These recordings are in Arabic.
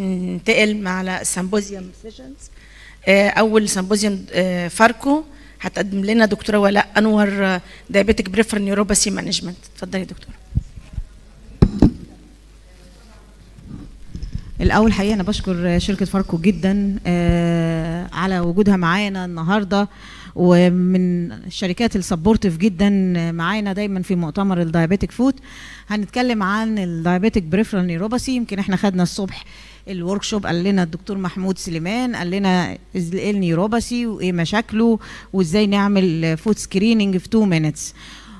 ننتقل مع على السمبوزيوم سيشنز اول سمبوزيوم آه، فاركو هتقدم لنا دكتوره ولاء انور دايبيتك بريفر نيوروباثي مانجمنت اتفضلي يا دكتوره الاول حقيقه انا بشكر شركه فاركو جدا آه، على وجودها معانا النهارده ومن الشركات السبورتيف جدا آه، معانا دايما في مؤتمر الدايابيتك فوت هنتكلم عن الدايابيتك بريفرال نيوروباثي يمكن احنا خدنا الصبح الورك شوب قال لنا الدكتور محمود سليمان قال لنا النيوروباثي وايه مشاكله وازاي نعمل فود سكريننج في 2 مينتس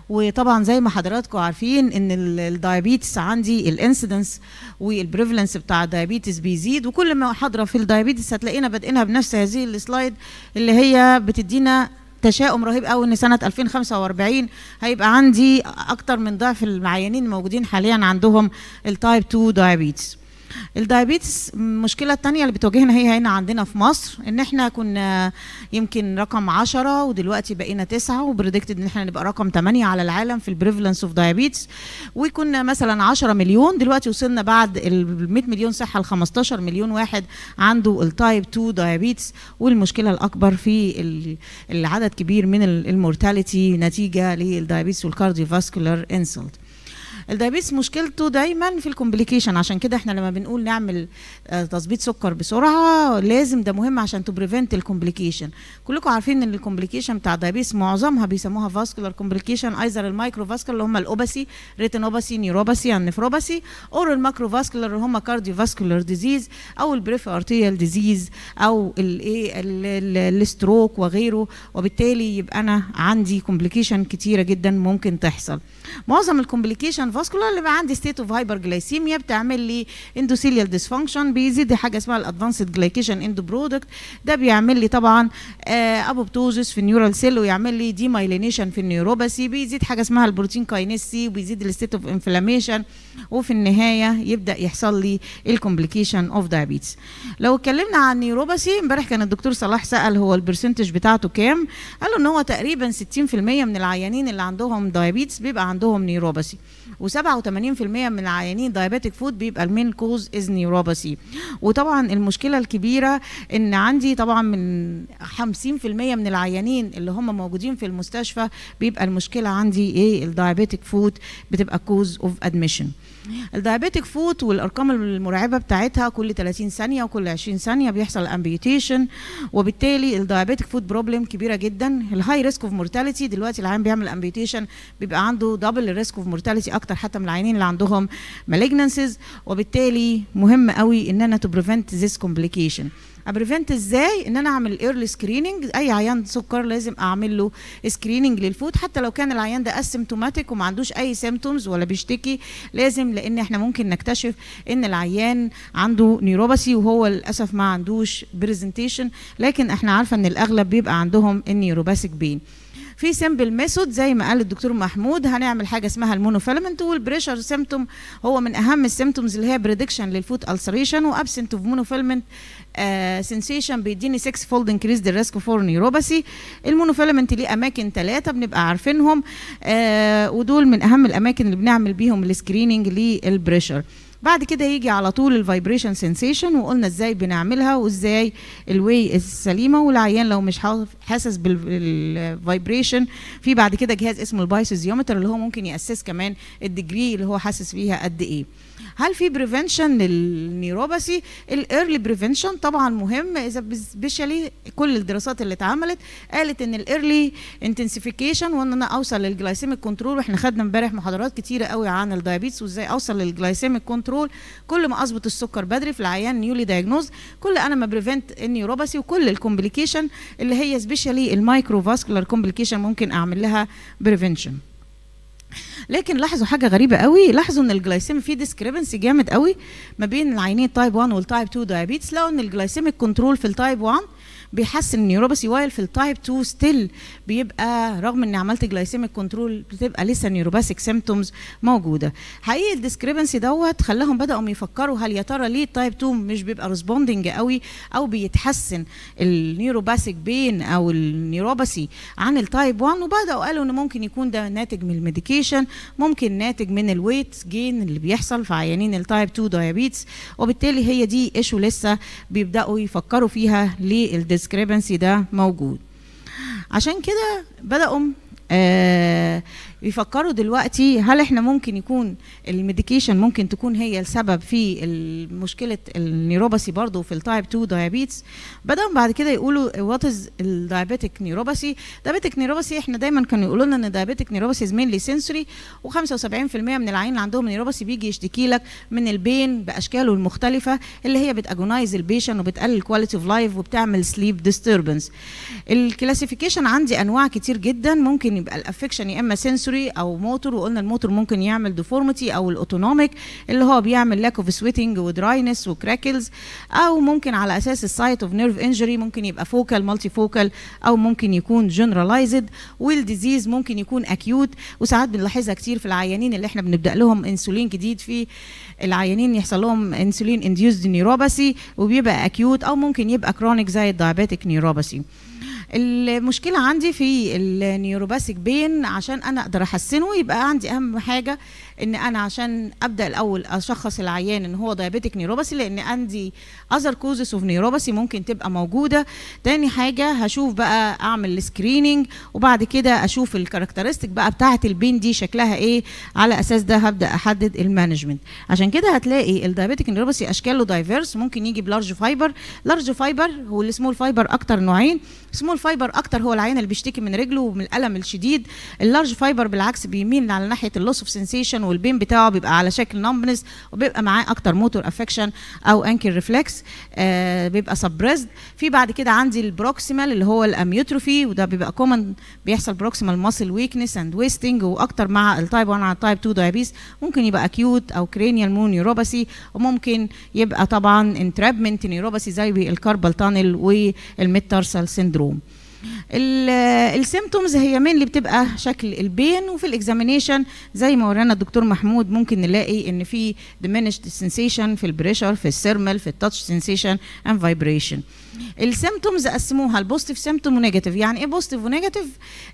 وطبعا زي ما حضراتكم عارفين ان الدايابيتس عندي الانسيدنس والبريفلنس بتاع الدايابيتس بيزيد وكل ما حاضره في الدايابيتس هتلاقينا بادئينها بنفس هذه السلايد اللي هي بتدينا تشاؤم رهيب قوي ان سنه 2045 هيبقى عندي اكتر من ضعف المعينين الموجودين حاليا عندهم التايب 2 دايابيتس الدايابيتس المشكله الثانيه اللي بتواجهنا هي هنا عندنا في مصر ان احنا كنا يمكن رقم 10 ودلوقتي بقينا 9 وبريدكتد ان احنا نبقى رقم 8 على العالم في البريفلنس اوف دايابيتس وكنا مثلا 10 مليون دلوقتي وصلنا بعد ال 100 مليون صحه ل 15 مليون واحد عنده التايب 2 دايابيتس والمشكله الاكبر في العدد كبير من المورتاليتي نتيجه للدايابيتس والكارديو فاسكولار انسلت الدايبيتس مشكلته دايما في الكومبليكيشن عشان كده احنا لما بنقول نعمل آه، تظبيط سكر بسرعه لازم ده مهم عشان تو بريفنت الكومبليكيشن كلكم عارفين ان الكومبليكيشن بتاع الدايبيتس معظمها بيسموها فاسكولار كومبليكيشن ايزر المايكرو فاسكولار اللي هم الاوباسي ريتينوباسي نيوروباسي النفروباسي اور الماكرو فاسكولار اللي هم كارديو فاسكولار ديزيز او البريف ارتيريال ديزيز او الايه الستروك وغيره وبالتالي يبقى انا عندي كومبليكيشن كتيره جدا ممكن تحصل معظم الكومبليكيشن فاسكولار اللي بقى عندي ستيت اوف هايبر جلايسيميا بتعمل لي اندوثيليال ديسفانكشن بيزيد حاجه اسمها الادفانسد جلايكيشن اند برودكت ده بيعمل لي طبعا ابوبتوزس آه، في النيورال سيل ويعمل لي مايلينيشن في النيوروباثي بيزيد حاجه اسمها البروتين كاينيس سي وبيزيد الستيت اوف انفلاميشن وفي النهايه يبدا يحصل لي الكومبليكيشن اوف دايابيتس لو اتكلمنا عن النيوروباثي امبارح كان الدكتور صلاح سال هو البرسنتج بتاعته كام قالوا ان هو تقريبا 60% من العيانين اللي عندهم دايابيتس بيبقى عندهم نيوروباثي و87% من عيانين دايابيتك فود بيبقى المين كوز از نيوروباثي وطبعا المشكله الكبيره ان عندي طبعا من 50% من العيانين اللي هم موجودين في المستشفى بيبقى المشكله عندي ايه الدايابيتك فود بتبقى كوز اوف ادميشن الدايابيتك فوت والارقام المرعبه بتاعتها كل 30 ثانيه وكل 20 ثانيه بيحصل امبيوتيشن وبالتالي الدايابيتك فوت بروبلم كبيره جدا الهاي ريسك اوف مورتاليتي دلوقتي العيان بيعمل امبيوتيشن بيبقى عنده دبل ريسك اوف مورتاليتي اكتر اكتر حتى من العيانين اللي عندهم malignancies وبالتالي مهم قوي ان انا تو بريفنت ذيس كومبليكيشن ابريفنت ازاي ان انا اعمل ايرلي سكريننج اي عيان سكر لازم اعمل له سكريننج للفود حتى لو كان العيان ده اسيمتوماتيك وما عندوش اي سيمتومز ولا بيشتكي لازم لان احنا ممكن نكتشف ان العيان عنده نيوروباثي وهو للاسف ما عندوش برزنتيشن لكن احنا عارفه ان الاغلب بيبقى عندهم النيوروباثيك بين في سمبل ميثود زي ما قال الدكتور محمود هنعمل حاجه اسمها المونوفيلمنت والبريشر سيمتوم هو من اهم السيمتومز اللي هي بريدكشن للفوت السريشن وابسنت اوف مونوفيلمنت سنسيشن بيديني 6 فولد انكريز ريسك فور نيوروباثي المونوفيلمنت ليه اماكن ثلاثه بنبقى عارفينهم آه ودول من اهم الاماكن اللي بنعمل بيهم السكريننج للبريشر بعد كده يجي على طول الفايبريشن سنسيشن وقلنا ازاي بنعملها وازاي الواي السليمه والعيان لو مش حاسس بالفايبريشن في بعد كده جهاز اسمه البايسيزيومتر اللي هو ممكن ياسس كمان الديجري اللي هو حاسس فيها قد ايه هل في بريفنشن للنيوروباثي الايرلي بريفنشن طبعا مهم اذا سبيشالي كل الدراسات اللي اتعملت قالت ان الايرلي انتنسيفيكيشن وان انا اوصل للجلايسيميك كنترول واحنا خدنا امبارح محاضرات كتيره قوي عن الدايابيتس وازاي اوصل للجلايسيميك كنترول كنترول كل ما اظبط السكر بدري في العيان نيولي دايجنوز كل انا ما بريفنت النيوروباثي وكل الكومبليكيشن اللي هي سبيشالي المايكرو فاسكولار كومبليكيشن ممكن اعمل لها بريفنشن لكن لاحظوا حاجه غريبه قوي لاحظوا ان الجلايسيم في ديسكريبنسي جامد قوي ما بين العينين تايب 1 والتايب 2 دايابيتس لو ان الجلايسيميك كنترول في التايب 1 بيحسن النيوروباثي وايل في التايب 2 ستيل بيبقى رغم اني عملت جلايسيميك كنترول بتبقى لسه نيوروباثيك سيمتومز موجوده حقيقي الديسكريبنسي دوت خلاهم بداوا يفكروا هل يا ترى ليه التايب 2 مش بيبقى ريسبوندنج قوي او بيتحسن النيوروباثيك بين او النيوروباثي عن التايب 1 وبداوا قالوا ان ممكن يكون ده ناتج من الميديكيشن ممكن ناتج من الويت جين اللي بيحصل في عيانين التايب 2 دايابيتس وبالتالي هي دي ايشو لسه بيبداوا يفكروا فيها ليه الديسكريبنسي ده موجود عشان كده بدأوا آه، بيفكروا دلوقتي هل احنا ممكن يكون الميديكيشن ممكن تكون هي السبب في مشكله النيروباسي برضه في التايب 2 دايابيتس بداوا بعد كده يقولوا وات از الدايابيتك نيروباسي دايابيتك نيروباسي احنا دايما كانوا يقولوا لنا ان دايابيتك نيروباسي از مينلي سنسوري و75% من العين اللي عندهم نيروباسي بيجي يشتكي لك من البين باشكاله المختلفه اللي هي بتاجونايز البيشن وبتقلل كواليتي اوف لايف وبتعمل سليب ديستربنس الكلاسيفيكيشن عندي انواع كتير جدا ممكن يبقى الافكشن يا اما سنسوري اكسسوري او موتور وقلنا الموتور ممكن يعمل ديفورميتي او الاوتونوميك اللي هو بيعمل لاك اوف سويتنج ودراينس وكراكلز او ممكن على اساس السايت اوف نيرف انجري ممكن يبقى فوكال مالتي فوكال او ممكن يكون جنرالايزد والديزيز ممكن يكون اكيوت وساعات بنلاحظها كتير في العيانين اللي احنا بنبدا لهم انسولين جديد في العيانين يحصل لهم انسولين انديوزد نيوروباثي وبيبقى اكيوت او ممكن يبقى كرونيك زي الدايابيتك نيوروباثي المشكله عندي في النيوروباسيك بين عشان انا اقدر احسنه يبقى عندي اهم حاجه ان انا عشان ابدا الاول اشخص العيان ان هو ديابيتك نيوروباثي لان عندي اذر كوزس اوف نيوروباثي ممكن تبقى موجوده تاني حاجه هشوف بقى اعمل سكريننج وبعد كده اشوف الكاركترستيك بقى بتاعه البين دي شكلها ايه على اساس ده هبدا احدد المانجمنت عشان كده هتلاقي الديابيتك نيوروباثي اشكاله دايفيرس ممكن يجي بلارج فايبر لارج فايبر والسمول فايبر اكتر نوعين سمول فايبر اكتر هو العيان اللي بيشتكي من رجله ومن الالم الشديد اللارج فايبر بالعكس بيميل على ناحيه اللوس اوف سنسيشن والبين بتاعه بيبقى على شكل نمبنس وبيبقى معاه اكتر موتور افكشن او انكل ريفلكس آه بيبقى سبريزد في بعد كده عندي البروكسيمال اللي هو الاميوتروفي وده بيبقى كومن بيحصل بروكسيمال ماسل ويكنس اند ويستنج واكتر مع التايب 1 على التايب 2 دايابيس ممكن يبقى اكيوت او كرينيال مون نيوروباثي وممكن يبقى طبعا انترابمنت نيوروباثي زي الكاربال تانل والميد تارسال سيندروم السيمتومز هي مين اللي بتبقى شكل البين وفي الاكزامينيشن زي ما ورانا الدكتور محمود ممكن نلاقي ان في diminished sensation في البريشر في السيرمال في التاتش sensation and vibration السيمتومز قسموها البوزيتيف سيمتوم ونيجاتيف يعني ايه بوزيتيف ونيجاتيف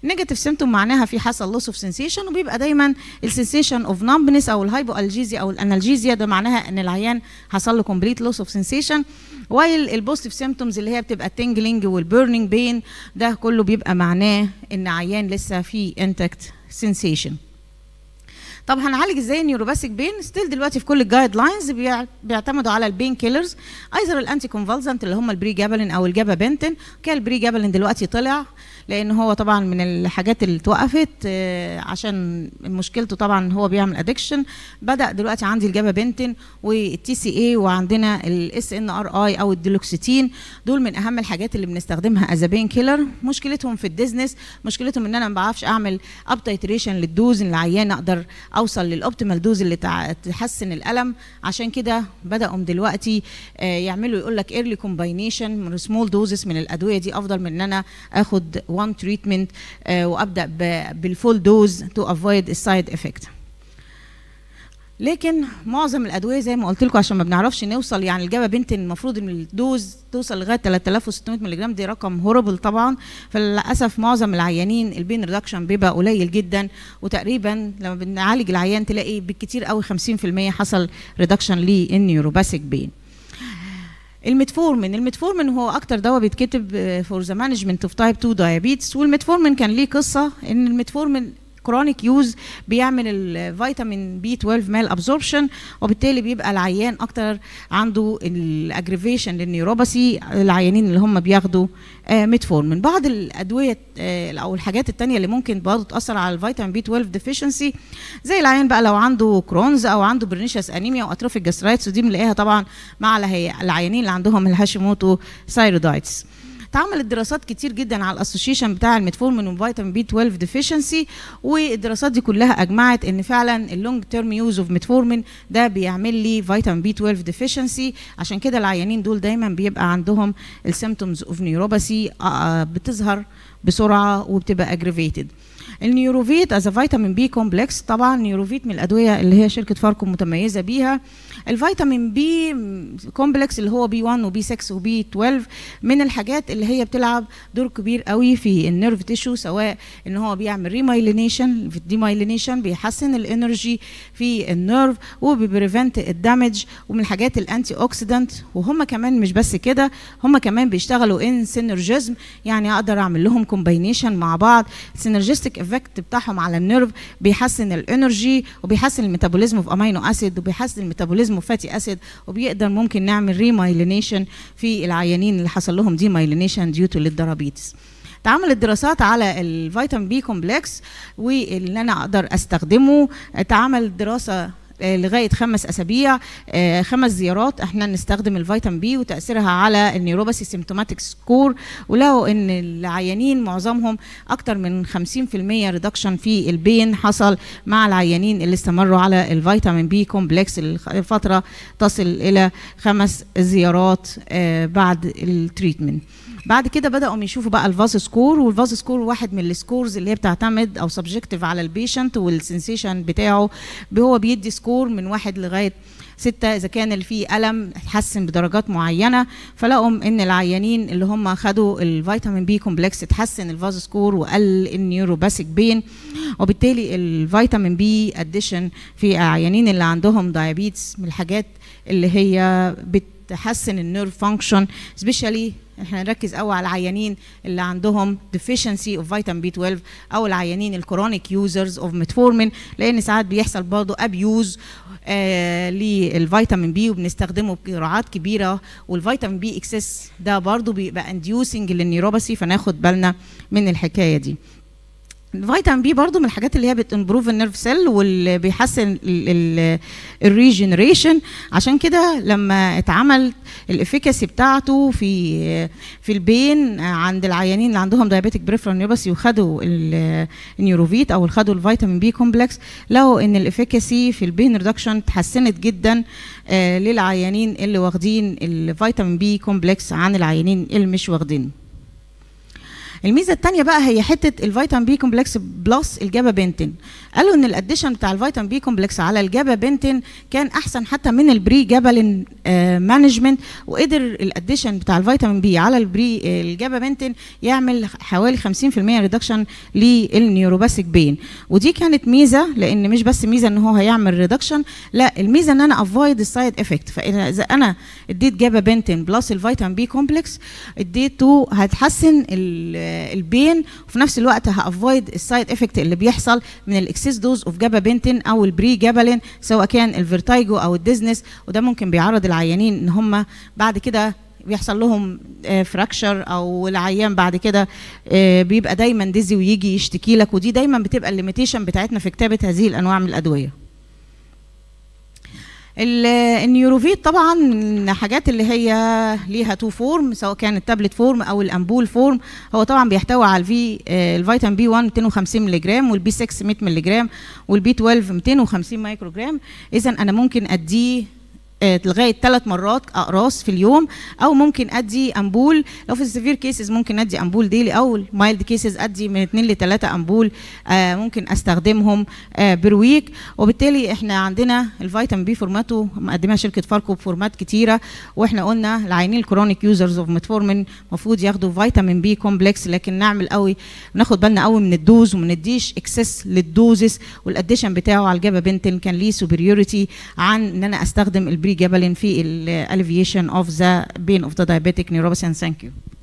نيجاتيف سيمتوم معناها في حصل لوس اوف سنسيشن وبيبقى دايما السنسيشن اوف نامبنس او الهايبو الجيزيا او الانالجيزيا ده معناها ان العيان حصل له كومبليت لوس اوف سنسيشن وايل البوزيتيف سيمتومز اللي هي بتبقى التنجلينج والبيرنينج بين ده كله بيبقى معناه ان عيان لسه في انتكت سنسيشن طب هنعالج ازاي النيوروباسيك بين ستيل دلوقتي في كل الجايد لاينز بيعتمدوا على البين كيلرز ايزر الانتي كونفالزنت اللي هم البري جابلين او الجابابنتين كده البري جابلين دلوقتي طلع لان هو طبعا من الحاجات اللي اتوقفت آه، عشان مشكلته طبعا هو بيعمل ادكشن بدا دلوقتي عندي بنتين والتي سي اي وعندنا الاس ان ار اي او الدلوكسيتين دول من اهم الحاجات اللي بنستخدمها از بين كيلر مشكلتهم في الديزنس مشكلتهم ان انا ما بعرفش اعمل اب تايتريشن للدوز العيان اقدر اوصل للاوبتيمال دوز اللي تحسن الالم عشان كده بداوا دلوقتي آه، يعملوا يقول لك ايرلي كومباينيشن سمول دوزز من الادويه دي افضل من ان انا اخد وان آه، تريتمنت وابدا بالفول دوز تو افويد السايد افكت لكن معظم الادويه زي ما قلت لكم عشان ما بنعرفش نوصل يعني الجبا بنت المفروض ان الدوز توصل لغايه 3600 ملغ دي رقم هوربل طبعا فللاسف معظم العيانين البين ريدكشن بيبقى قليل جدا وتقريبا لما بنعالج العيان تلاقي بالكتير قوي 50% حصل ريدكشن للنيوروباسيك بين الميتفورمين الميتفورمين هو اكتر دواء بيتكتب فور ذا مانجمنت اوف تايب 2 دايابيتس والميتفورمين كان ليه قصه ان الميتفورمين كرونيك يوز بيعمل الفيتامين بي 12 مال ابزوربشن وبالتالي بيبقى العيان اكتر عنده الاجريفيشن للنيوروباثي العيانين اللي هم بياخدوا ميتفورمين آه، بعض الادويه آه، او الحاجات الثانيه اللي ممكن برضه تاثر على الفيتامين بي 12 ديفيشنسي زي العيان بقى لو عنده كرونز او عنده برنيشس انيميا واتروفيك جاسترايتس ودي بنلاقيها طبعا مع العيانين اللي عندهم الهاشيموتو سايرودايتس اتعملت دراسات كتير جدا على الاسوشيشن بتاع الميتفورمين وفيتامين بي 12 ديفيشنسي والدراسات دي كلها اجمعت ان فعلا اللونج تيرم يوز اوف ميتفورمين ده بيعمل لي فيتامين بي 12 ديفيشنسي عشان كده العيانين دول دايما بيبقى عندهم السيمتومز اوف نيوروباثي بتظهر بسرعه وبتبقى اجريفيتد النيوروفيت از فيتامين بي كومبلكس طبعا نيوروفيت من الادويه اللي هي شركه فاركو متميزه بيها الفيتامين بي كومبلكس اللي هو بي 1 وبي 6 وبي 12 من الحاجات اللي هي بتلعب دور كبير قوي في النيرف تيشو سواء ان هو بيعمل ريمايلينيشن الديمايلينيشن بيحسن الانرجي في النيرف وبيبريفنت الدامج ومن الحاجات الانتي اوكسيدنت وهم كمان مش بس كده هم كمان بيشتغلوا ان سينرجيزم يعني اقدر اعمل لهم كومباينيشن مع بعض سينرجيستك السايكودرميك افكت بتاعهم على النيرف بيحسن الانرجي وبيحسن الميتابوليزم في امينو اسيد وبيحسن الميتابوليزم في فاتي اسيد وبيقدر ممكن نعمل ريمايلينيشن في العيانين اللي حصل لهم دي مايلينيشن ديو تو للدرابيتس اتعملت دراسات على الفيتامين بي كومبلكس واللي انا اقدر استخدمه اتعمل دراسه آه، لغايه خمس اسابيع آه، خمس زيارات احنا نستخدم الفيتامين بي وتاثيرها على النيوروباسي سيمتوماتيك سكور ولقوا ان العيانين معظمهم اكثر من 50% ريدكشن في البين حصل مع العيانين اللي استمروا على الفيتامين بي كومبلكس الفتره تصل الى خمس زيارات آه، بعد التريتمنت بعد كده بداوا يشوفوا بقى الفاز سكور والفاز سكور واحد من السكورز اللي هي بتعتمد او سبجكتيف على البيشنت والسنسيشن بتاعه هو بيدي سكور من واحد لغايه ستة إذا كان اللي فيه ألم اتحسن بدرجات معينة فلقوا إن العيانين اللي هم خدوا الفيتامين بي كومبلكس اتحسن الفاز سكور وقل النيوروباسيك بين وبالتالي الفيتامين بي اديشن في العيانين اللي عندهم دايابيتس من الحاجات اللي هي بتحسن النيرف فانكشن سبيشالي احنا نركز قوي على العيانين اللي عندهم deficiency of vitamin B12 او العيانين الكرونيك يوزرز اوف ميتفورمين لان ساعات بيحصل برضه ابيوز آه للفيتامين بي وبنستخدمه بجرعات كبيره والفيتامين بي اكسس ده برضه بيبقى انديوسنج للنيوروباثي فناخد بالنا من الحكايه دي. الفيتامين بي برضو من الحاجات اللي هي بتمبروف النيرف سيل واللي بيحسن الريجنريشن عشان كده لما اتعمل الافيكاسي بتاعته في في البين عند العيانين اللي عندهم دايابيتك بريفرال نيوباسي وخدوا النيوروفيت او خدوا الفيتامين بي كومبلكس لقوا ان الافيكاسي في البين ريدكشن اتحسنت جدا آه، للعيانين اللي واخدين الفيتامين بي كومبلكس عن العيانين اللي مش واخدينه الميزه الثانيه بقى هي حته الفيتامين بي كومبلكس بلس الجابا بنتين قالوا ان الاديشن بتاع الفيتامين بي كومبلكس على الجابا بنتين كان احسن حتى من البري جابلين مانجمنت وقدر الاديشن بتاع الفيتامين بي على البري آه، الجابا بنتين يعمل حوالي 50% ريدكشن للنيوروباسيك بين ودي كانت ميزه لان مش بس ميزه ان هو هيعمل ريدكشن لا الميزه ان انا افويد السايد افكت فاذا انا اديت جابا بنتين بلس الفيتامين بي كومبلكس اديته هتحسن ال البين وفي نفس الوقت هافويد السايد افكت اللي بيحصل من الاكسس دوز اوف جابا بنتين او البري جابالين سواء كان الفيرتايجو او الديزنس وده ممكن بيعرض العيانين ان هم بعد كده بيحصل لهم فراكشر آه، او العيان بعد كده آه، بيبقى دايما ديزي ويجي يشتكي لك ودي دايما بتبقى الليميتيشن بتاعتنا في كتابه هذه الانواع من الادويه النيوروفيت طبعا حاجات الحاجات اللي هي ليها تو فورم سواء كان التابلت فورم او الامبول فورم هو طبعا بيحتوي على الفي آه، الفيتامين بي 1 250 مللي جرام والبي 6 100 مللي جرام والبي 12 250 مايكرو جرام اذا انا ممكن اديه آه، لغايه ثلاث مرات اقراص في اليوم او ممكن ادي امبول لو في السيفير كيسز ممكن ادي امبول ديلي او مايلد كيسز ادي من اثنين لثلاثة امبول آه، ممكن استخدمهم برويك آه، وبالتالي احنا عندنا الفيتامين بي فورماته مقدمها شركه فاركو بفورمات كتيره واحنا قلنا العينين الكرونيك يوزرز اوف ميتفورمين المفروض ياخدوا فيتامين بي كومبلكس لكن نعمل قوي ناخد بالنا قوي من الدوز وما نديش اكسس للدوزز والاديشن بتاعه على الجابا بنتن كان ليه سوبريوريتي عن ان انا استخدم البي Bree Gabelin في alleviation of the pain of the diabetic neuropathy and thank you